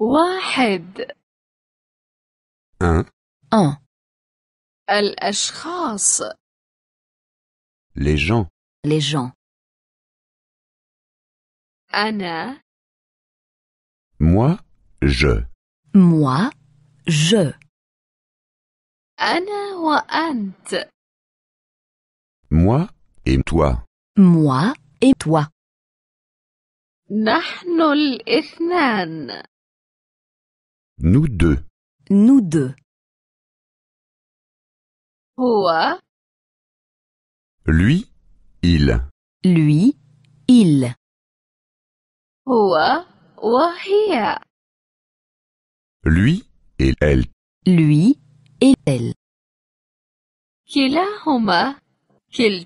واحد un un الأشخاص les gens les gens أنا moi je moi je أنا وأنت moi et toi moi et toi نحن الاثنان Nous deux. Nous deux. Oa. Lui, il. Lui, il. Oa, hiya Lui et elle. Lui et elle.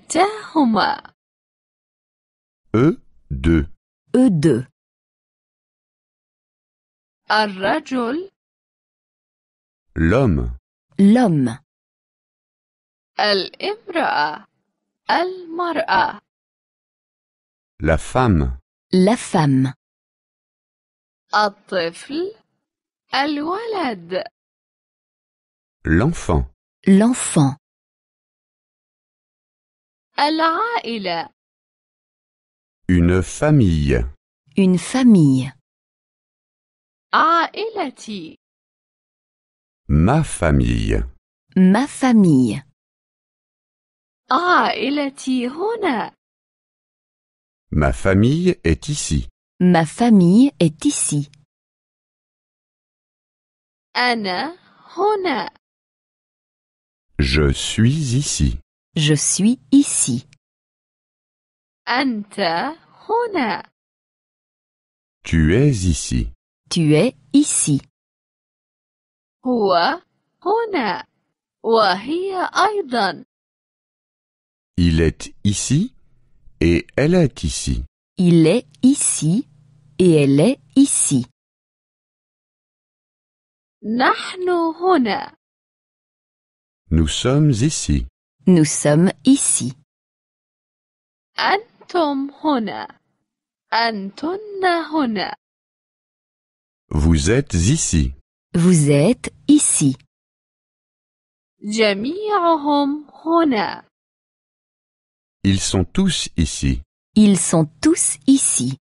t'a-homa? Eux deux. Eux deux. الرجل l'homme l'homme al المرأة la femme la femme الطفل الولد l'enfant l'enfant العائلة une famille une famille عائلتي Ma famille. Ma famille. عائلتي Ma famille est ici. Ma famille est ici. Ana, Hona. Je suis ici. Je suis ici. Anta Hona. Tu es ici. Tu es ici. هو هنا وهي أيضا. Il est ici et elle est ici. Il est ici et elle est ici. نحن هنا. Nous sommes ici. Nous sommes ici. أنتم هنا. أنتن هنا. Vous êtes ici. Vous êtes ici. Ils sont tous ici. Ils sont tous ici.